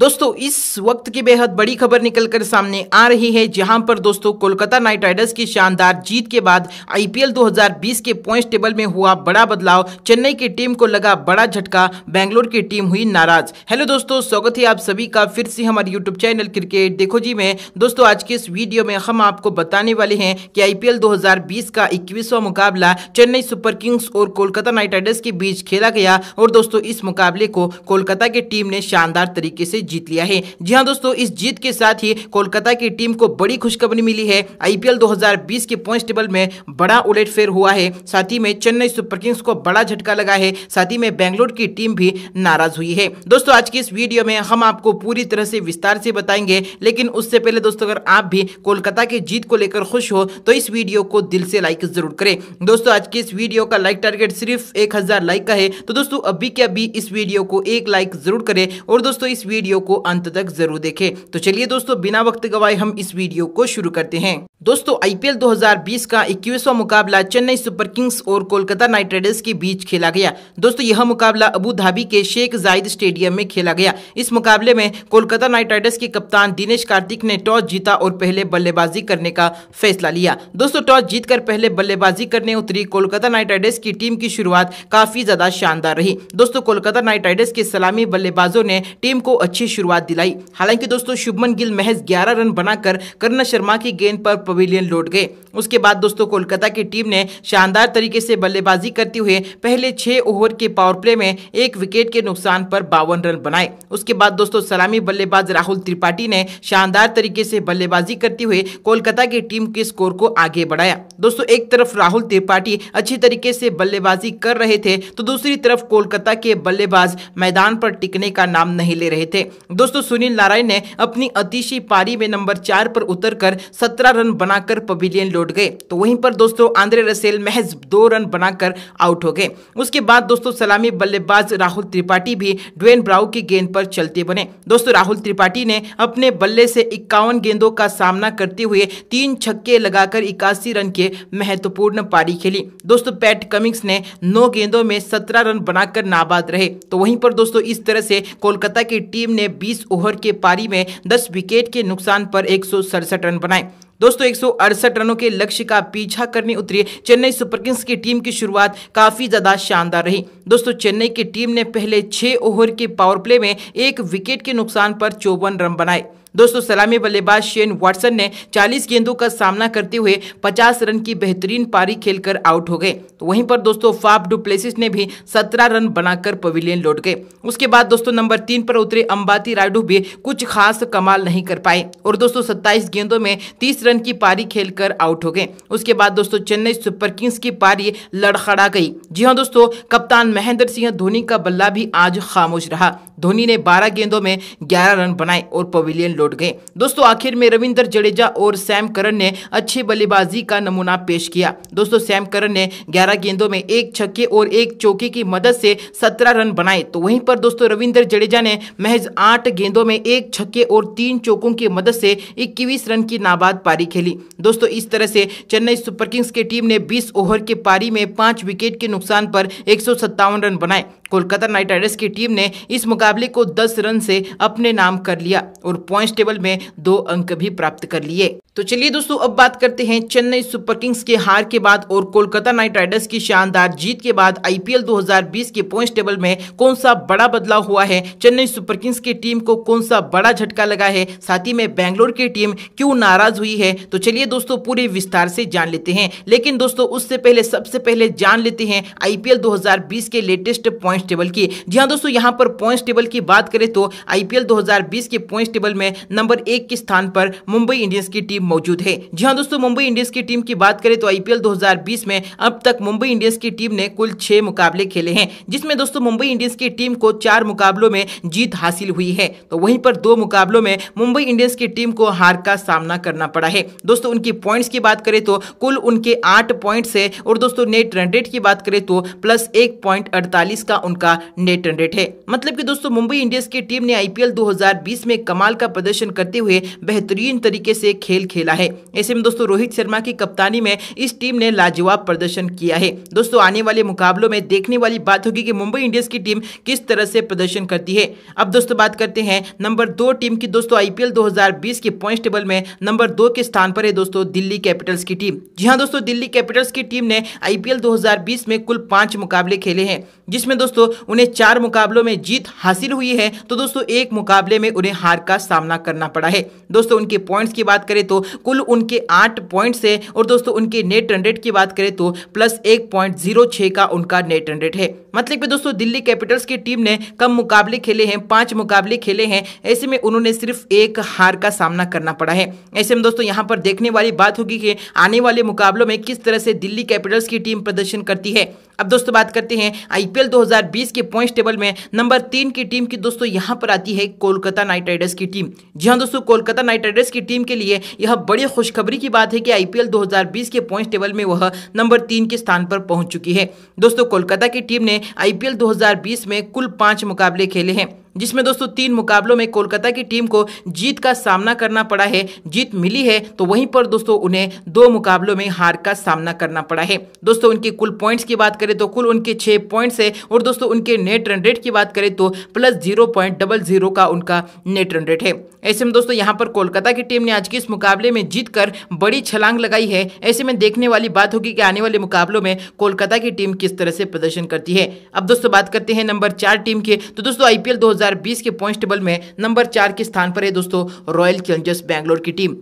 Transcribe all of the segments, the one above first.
दोस्तों इस वक्त की बेहद बड़ी खबर निकलकर सामने आ रही है जहां पर दोस्तों कोलकाता नाइट राइडर्स की शानदार जीत के बाद आईपीएल 2020 के पॉइंट टेबल में हुआ बड़ा बदलाव चेन्नई की टीम को लगा बड़ा झटका बेंगलोर की टीम हुई नाराज हेलो दोस्तों स्वागत है आप सभी का फिर से हमारे यूट्यूब चैनल क्रिकेट देखो जी में दोस्तों आज के इस वीडियो में हम आपको बताने वाले हैं कि आईपीएल 2020 का इक्कीसवां मुकाबला चेन्नई सुपर किंग्स और कोलकाता नाइट राइडर्स के बीच खेला गया और दोस्तों इस मुकाबले को कोलकाता की टीम ने शानदार तरीके से जीत लिया है जी हाँ दोस्तों इस जीत के साथ ही कोलकाता की टीम को बड़ी खुशखबरी मिली है आईपीएल 2020 के पॉइंट टेबल में बड़ा उलटफेर हुआ है साथ ही में चेन्नई सुपर किंग्स को बड़ा झटका लगा है साथ ही में बेंगलोर की टीम भी नाराज हुई है दोस्तों आज की इस वीडियो में हम आपको पूरी तरह से विस्तार से बताएंगे लेकिन उससे पहले दोस्तों अगर आप भी कोलकाता की जीत को लेकर खुश हो तो इस वीडियो को दिल से लाइक जरूर करें दोस्तों आज की इस वीडियो का लाइक टारगेट सिर्फ एक लाइक का है तो दोस्तों अभी के अभी इस वीडियो को एक लाइक जरूर करें और दोस्तों इस वीडियो वीडियो को अंत तक जरूर देखें तो चलिए दोस्तों बिना वक्त गवाए हम इस वीडियो को शुरू करते हैं दोस्तों आईपीएल 2020 का इक्कीसवा मुकाबला चेन्नई सुपर किंग्स और कोलकाता नाइट राइडर्स के बीच खेला गया दोस्तों यह मुकाबला अबू धाबी के शेख जायद स्टेडियम में खेला गया इस मुकाबले में कोलकाता नाइट राइडर्स के कप्तान दिनेश कार्तिक ने टॉस जीता और पहले बल्लेबाजी करने का फैसला लिया दोस्तों टॉस जीतकर पहले बल्लेबाजी करने उतरी कोलकाता नाइट राइडर्स की टीम की शुरुआत काफी ज्यादा शानदार रही दोस्तों कोलकाता नाइट राइडर्स के सलामी बल्लेबाजों ने टीम को अच्छी अच्छी शुरुआत दिलाई हालांकि दोस्तों शुभमन गिल महज 11 रन बनाकर कर्ण शर्मा की गेंद पर पवेलियन लौट गए उसके बाद दोस्तों कोलकाता की टीम ने शानदार तरीके से बल्लेबाजी करते हुए पहले छह ओवर के पावर प्ले में एक विकेट के नुकसान पर बावन रन बनाए उसके बाद दोस्तों सलामी बल्लेबाज राहुल त्रिपाठी ने शानदार तरीके से बल्लेबाजी करते हुए कोलकाता की टीम के स्कोर को आगे बढ़ाया दोस्तों एक तरफ राहुल त्रिपाठी अच्छी तरीके से बल्लेबाजी कर रहे थे तो दूसरी तरफ कोलकाता के बल्लेबाज मैदान पर टिकने का नाम नहीं ले रहे थे दोस्तों सुनील नारायण ने अपनी अतिशी पारी में नंबर चार पर उतरकर सत्रह रन बनाकर पवेलियन लौट गए तो वहीं पर दोस्तों आंद्रे रसेल महज दो रन बनाकर आउट हो गए उसके बाद दोस्तों सलामी बल्लेबाज राहुल त्रिपाठी भी ड्वेन ब्राउ की गेंद पर चलते बने दोस्तों राहुल त्रिपाठी ने अपने बल्ले से इक्यावन गेंदों का सामना करते हुए तीन छक्के लगाकर इक्यासी रन के महत्वपूर्ण पारी खेली दोस्तों पैट कमिंग्स ने नौ गेंदों में सत्रह रन बनाकर नाबाद रहे तो वहीं पर दोस्तों इस तरह से कोलकाता की टीम ने ने 20 ओवर के पारी में 10 विकेट के नुकसान पर एक रन बनाए दोस्तों एक रनों के लक्ष्य का पीछा करने उतरी चेन्नई सुपर किंग्स की टीम की शुरुआत काफी ज्यादा शानदार रही दोस्तों चेन्नई की टीम ने पहले छह ओवर के पावर प्ले में एक विकेट के नुकसान पर चौवन रन बनाए दोस्तों सलामी बल्लेबाज शेन वाटसन ने 40 गेंदों का सामना करते हुए 50 रन की बेहतरीन पारी खेलकर आउट हो गए तो वहीं पर दोस्तों फाफ डुप्लेसिस ने भी 17 रन बनाकर पवेलियन लौट गए उसके बाद दोस्तों नंबर तीन पर उतरे अंबाती रायडू भी कुछ खास कमाल नहीं कर पाए और दोस्तों सत्ताईस गेंदों में तीस रन की पारी खेलकर आउट हो गए उसके बाद दोस्तों चेन्नई सुपर किंग्स की पारी लड़खड़ा गई जी हाँ दोस्तों कप्तान महेंद्र सिंह धोनी का बल्ला भी आज खामोश रहा धोनी ने बारह गेंदों में ग्यारह रन बनाए और पवेलियन लौट गए दोस्तों आखिर में रविंदर जडेजा और सैम करन ने अच्छी बल्लेबाजी का नमूना पेश किया दोस्तों सैम करन ने 11 गेंदों में एक छक्के और एक चौके की मदद से 17 रन बनाए तो वहीं पर दोस्तों रविंदर जडेजा ने महज आठ गेंदों में एक छक्के और तीन चौकों की मदद से इक्कीस रन की नाबाद पारी खेली दोस्तों इस तरह से चेन्नई सुपरकिंग्स की टीम ने बीस ओवर के पारी में पांच विकेट के नुकसान पर एक रन बनाए कोलकाता नाइट राइडर्स की टीम ने इस मुकाबले को दस रन से अपने नाम कर लिया और पॉइंट टेबल में दो अंक भी प्राप्त कर लिए तो चलिए दोस्तों अब बात करते हैं चेन्नई सुपर किंग्स के हार के बाद और कोलकाता नाइट राइडर्स की शानदार जीत के बाद आईपीएल 2020 के पॉइंट टेबल में कौन सा बड़ा बदलाव हुआ है चेन्नई सुपर किंग्स की टीम को कौन सा बड़ा झटका लगा है साथ ही में बैंगलोर की टीम क्यों नाराज हुई है तो चलिए दोस्तों पूरे विस्तार से जान लेते हैं लेकिन दोस्तों उससे पहले सबसे पहले जान लेते हैं आईपीएल दो के लेटेस्ट पॉइंट टेबल की जी हाँ दोस्तों यहाँ पर पॉइंट टेबल की बात करें तो आईपीएल दो के पॉइंट टेबल में नंबर एक के स्थान पर मुंबई इंडियंस की टीम टीम मौजूद है जी हाँ दोस्तों मुंबई इंडियंस की टीम की बात करें तो आईपीएल 2020 में अब तक मुंबई इंडियंस की टीम ने कुल छह मुकाबले खेले हैं जिसमें दोस्तों मुंबई इंडियंस की टीम को चार मुकाबलों में जीत हासिल हुई है तो वहीं पर दो मुकाबलों में मुंबई इंडियंस की टीम को हार का सामना करना पड़ा है दोस्तों उनकी पॉइंट्स की बात करें तो कुल उनके आठ पॉइंट्स है और दोस्तों नेट रन रेट की बात करें तो प्लस एक पॉइंट अड़तालीस का उनका नेट रन रेट है मतलब की दोस्तों मुंबई इंडियंस की टीम ने आईपीएल दो में कमाल का प्रदर्शन करते हुए बेहतरीन तरीके से खेल खेला है ऐसे में दोस्तों रोहित शर्मा की कप्तानी में इस टीम ने लाजवाब प्रदर्शन किया है दोस्तों आने वाले मुकाबलों में देखने वाली बात होगी कि मुंबई इंडियंस की टीम किस तरह से प्रदर्शन करती है अब दोस्तों बात करते हैं नंबर दो टीम की दोस्तों आईपीएल 2020 के पॉइंट टेबल में नंबर दो के स्थान पर है दोस्तों दिल्ली कैपिटल्स की टीम जी हाँ दोस्तों दिल्ली कैपिटल्स की टीम ने आईपीएल दो में कुल पांच मुकाबले खेले हैं जिसमें दोस्तों उन्हें चार मुकाबलों में जीत हासिल हुई है तो दोस्तों एक मुकाबले में उन्हें हार का सामना करना पड़ा है दोस्तों उनके पॉइंट्स की बात करें तो कुल उनके आठ पॉइंट्स है और दोस्तों उनके नेट रन रेट की बात करें तो प्लस एक पॉइंट जीरो छः का उनका नेट रन रेट है मतलब कि दोस्तों दिल्ली कैपिटल्स की टीम ने कम मुकाबले खेले हैं पांच मुकाबले खेले हैं ऐसे में उन्होंने सिर्फ एक हार का सामना करना पड़ा है ऐसे में दोस्तों यहाँ पर देखने वाली बात होगी कि आने वाले मुकाबलों में किस तरह से दिल्ली कैपिटल्स की टीम प्रदर्शन करती है अब दोस्तों बात करते हैं आईपीएल 2020 के पॉइंट्स टेबल में नंबर तीन की टीम की दोस्तों यहां पर आती है कोलकाता नाइट राइडर्स की टीम जी हां दोस्तों कोलकाता नाइट राइडर्स की टीम के लिए यह बड़ी खुशखबरी की बात है कि आईपीएल 2020 के पॉइंट्स टेबल में वह नंबर तीन के स्थान पर पहुंच चुकी है दोस्तों कोलकाता की टीम ने आईपीएल 2020 में कुल पांच मुकाबले खेले हैं जिसमें दोस्तों तीन मुकाबलों में कोलकाता की टीम को जीत का सामना करना पड़ा है जीत मिली है तो वहीं पर दोस्तों उन्हें दो मुकाबलों में हार का सामना करना पड़ा है दोस्तों उनके कुल पॉइंट्स की बात करें तो कुल उनके छह पॉइंट्स है और दोस्तों उनके नेट रन रेट की बात करें तो plus zero point double zero का उनका नेट रन रेट है ऐसे में दोस्तों यहाँ पर कोलकाता की टीम ने आज के इस मुकाबले में कर बड़ी छलांग लगाई है ऐसे में देखने वाली बात होगी कि आने वाले मुकाबलों में कोलकाता की टीम किस तरह से प्रदर्शन करती है अब दोस्तों बात करते हैं नंबर चार टीम के तो दोस्तों आईपीएल दो 2020 के पॉइंट टेबल में नंबर चार के स्थान पर है दोस्तों रॉयल चैलेंजर्स बैंगलोर की टीम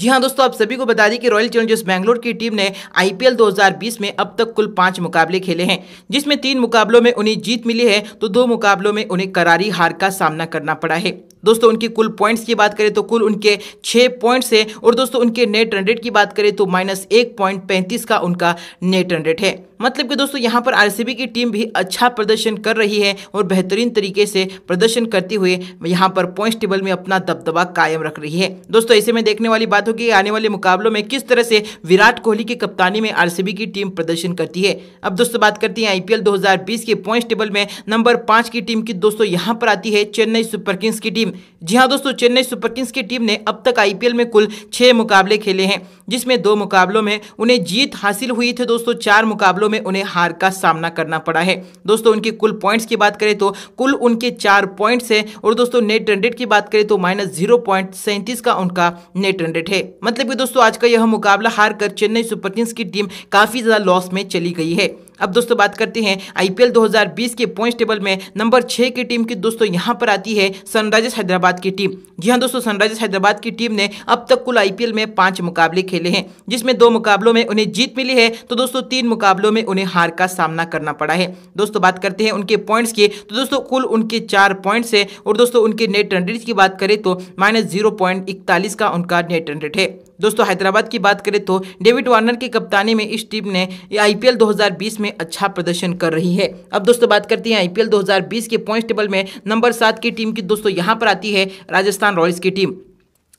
जी हाँ दोस्तों आप सभी को बता दें कि रॉयल चैलेंजर्स बैंगलोर की टीम ने आईपीएल 2020 में अब तक कुल पांच मुकाबले खेले हैं जिसमें तीन मुकाबलों में उन्हें जीत मिली है तो दो मुकाबलों में उन्हें करारी हार का सामना करना पड़ा है दोस्तों उनकी कुल पॉइंट्स की बात करें तो कुल उनके छः पॉइंट्स हैं और दोस्तों उनके नेट रन रेट की बात करें तो माइनस एक पॉइंट पैंतीस का उनका नेट रन रेट है मतलब कि दोस्तों यहाँ पर आरसीबी की टीम भी अच्छा प्रदर्शन कर रही है और बेहतरीन तरीके से प्रदर्शन करते हुए यहाँ पर पॉइंट्स टेबल में अपना दबदबा कायम रख रही है दोस्तों ऐसे में देखने वाली बात होगी आने वाले मुकाबलों में किस तरह से विराट कोहली की कप्तानी में आरसीबी की टीम प्रदर्शन करती है अब दोस्तों बात करती है आईपीएल बीस के पॉइंट टेबल में नंबर पांच की टीम की दोस्तों यहाँ पर आती है चेन्नई सुपरकिंग्स की टीम टीम जी हाँ दोस्तों चेन्नई सुपर किंग्स की टीम ने अब तक आईपीएल में कुल छह मुकाबले खेले हैं जिसमें दो मुकाबलों में उन्हें जीत हासिल हुई थी दोस्तों चार मुकाबलों में उन्हें हार का सामना करना पड़ा है दोस्तों उनके कुल पॉइंट्स की बात करें तो कुल उनके चार पॉइंट्स हैं और दोस्तों नेट रनडेड की बात करें तो माइनस जीरो पॉइंट सैंतीस का उनका नेट रनडेड है मतलब कि दोस्तों आज का यह मुकाबला हार कर चेन्नई सुपरकिंग्स की टीम काफ़ी ज़्यादा लॉस में चली गई है अब दोस्तों बात करते हैं आईपीएल 2020 के पॉइंट टेबल में नंबर छः की टीम की दोस्तों यहाँ पर आती है सनराइजर्स हैदराबाद की टीम जी हाँ दोस्तों सनराइजर्स हैदराबाद की टीम ने अब तक कुल आईपीएल में पांच मुकाबले खेले हैं जिसमें दो मुकाबलों में उन्हें जीत मिली है तो दोस्तों तीन मुकाबलों में उन्हें हार का सामना करना पड़ा है दोस्तों बात करते हैं उनके पॉइंट्स की तो दोस्तों कुल उनके चार पॉइंट्स है और दोस्तों उनके नेट रन रेट की बात करें तो माइनस जीरो पॉइंट इकतालीस का उनका नेट रन रेट है दोस्तों हैदराबाद की बात करें तो डेविड वार्नर की कप्तानी में इस टीम ने आईपीएल 2020 में अच्छा प्रदर्शन कर रही है अब दोस्तों बात करते हैं आईपीएल 2020 के पॉइंट टेबल में नंबर सात की टीम की दोस्तों यहाँ पर आती है राजस्थान रॉयल्स की टीम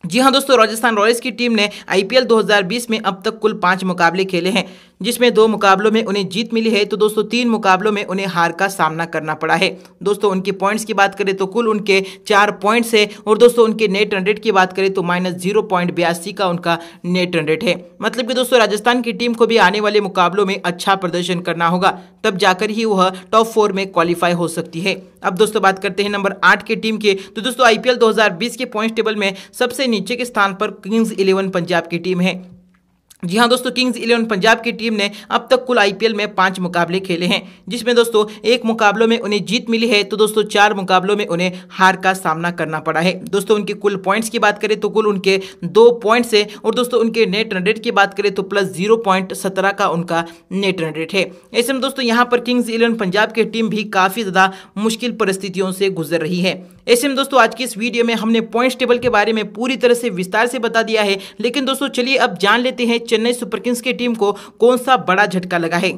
जी हाँ दोस्तों राजस्थान रॉयल्स की टीम ने आईपीएल 2020 में अब तक कुल पाँच मुकाबले खेले हैं जिसमें दो मुकाबलों में उन्हें जीत मिली है तो दोस्तों तीन मुकाबलों में उन्हें हार का सामना करना पड़ा है दोस्तों उनकी पॉइंट्स की बात करें तो कुल उनके चार पॉइंट्स है और दोस्तों उनके नेट रन की बात करें तो माइनस जीरो पॉइंट बयासी का उनका नेट रन है मतलब कि दोस्तों राजस्थान की टीम को भी आने वाले मुकाबलों में अच्छा प्रदर्शन करना होगा तब जाकर ही वह टॉप फोर में क्वालिफाई हो सकती है अब दोस्तों बात करते हैं नंबर आठ की टीम के तो दोस्तों आईपीएल 2020 के पॉइंट्स टेबल में सबसे नीचे के स्थान पर किंग्स इलेवन पंजाब की टीम है जी हाँ दोस्तों किंग्स इलेवन पंजाब की टीम ने अब तक कुल आईपीएल में पांच मुकाबले खेले हैं जिसमें दोस्तों एक मुकाबलों में उन्हें जीत मिली है तो दोस्तों चार मुकाबलों में उन्हें हार का सामना करना पड़ा है दोस्तों उनके कुल पॉइंट्स की बात करें तो कुल उनके दो पॉइंट्स है और दोस्तों उनके नेट रनडेट रेट की बात करें तो प्लस जीरो पॉइंट सत्रह का उनका नेट रनडेट रेट है ऐसे में दोस्तों यहाँ पर किंग्स इलेवन पंजाब की टीम भी काफ़ी ज़्यादा मुश्किल परिस्थितियों से गुजर रही है ऐसे में दोस्तों आज की इस वीडियो में हमने पॉइंट्स टेबल के बारे में पूरी तरह से विस्तार से बता दिया है लेकिन दोस्तों चलिए अब जान लेते हैं चेन्नई सुपरकिंग्स की टीम को कौन सा बड़ा झटका लगा है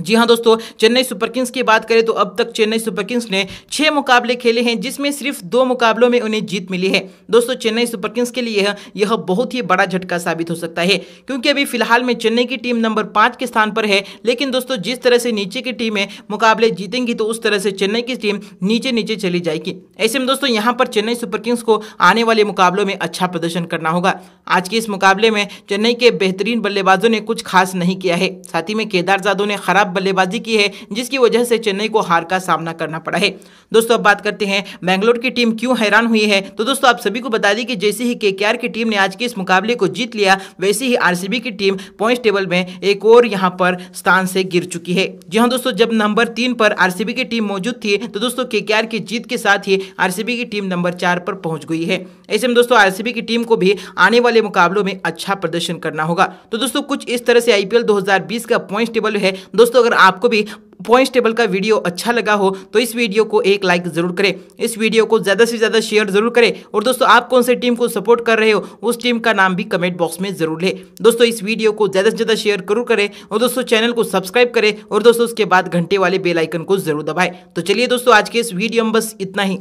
जी हाँ दोस्तों चेन्नई सुपर किंग्स की बात करें तो अब तक चेन्नई सुपर किंग्स ने छह मुकाबले खेले हैं जिसमें सिर्फ दो मुकाबलों में उन्हें जीत मिली है दोस्तों चेन्नई सुपर किंग्स के लिए यह बहुत ही बड़ा झटका साबित हो सकता है क्योंकि अभी फिलहाल में चेन्नई की टीम नंबर पाँच के स्थान पर है लेकिन दोस्तों जिस तरह से नीचे की टीमें मुकाबले जीतेंगी तो उस तरह से चेन्नई की टीम नीचे नीचे चली जाएगी ऐसे में दोस्तों यहाँ पर चेन्नई सुपर किंग्स को आने वाले मुकाबलों में अच्छा प्रदर्शन करना होगा आज के इस मुकाबले में चेन्नई के बेहतरीन बल्लेबाजों ने कुछ खास नहीं किया है साथ ही में केदार जादव ने खराब खराब बल्लेबाजी की है जिसकी वजह से चेन्नई को हार का सामना करना पड़ा है दोस्तों अब बात करते हैं बैंगलोर की टीम क्यों हैरान हुई है तो दोस्तों आप सभी को बता दें कि जैसे ही केकेआर की टीम ने आज के इस मुकाबले को जीत लिया वैसे ही आरसीबी की टीम पॉइंट टेबल में एक और यहाँ पर स्थान से गिर चुकी है जी हाँ दोस्तों जब नंबर तीन पर आरसीबी की टीम मौजूद थी तो दोस्तों केकेआर की जीत के साथ ही आरसीबी की टीम नंबर चार पर पहुंच गई है ऐसे में दोस्तों आरसीबी की टीम को भी आने वाले मुकाबलों में अच्छा प्रदर्शन करना होगा तो दोस्तों कुछ इस तरह से आईपीएल 2020 का पॉइंट टेबल है दोस्तों दोस्तों अगर आपको भी पॉइंट्स टेबल का वीडियो अच्छा लगा हो तो इस वीडियो को एक लाइक ज़रूर करें इस वीडियो को ज़्यादा से ज़्यादा शेयर ज़रूर करें और दोस्तों आप कौन से टीम को सपोर्ट कर रहे हो उस टीम का नाम भी कमेंट बॉक्स में ज़रूर लें दोस्तों इस वीडियो को ज़्यादा से ज़्यादा शेयर जरूर करें और दोस्तों चैनल को सब्सक्राइब करें और दोस्तों उसके बाद घंटे वाले बेलाइकन को ज़रूर दबाए तो चलिए दोस्तों आज के इस वीडियो में बस इतना ही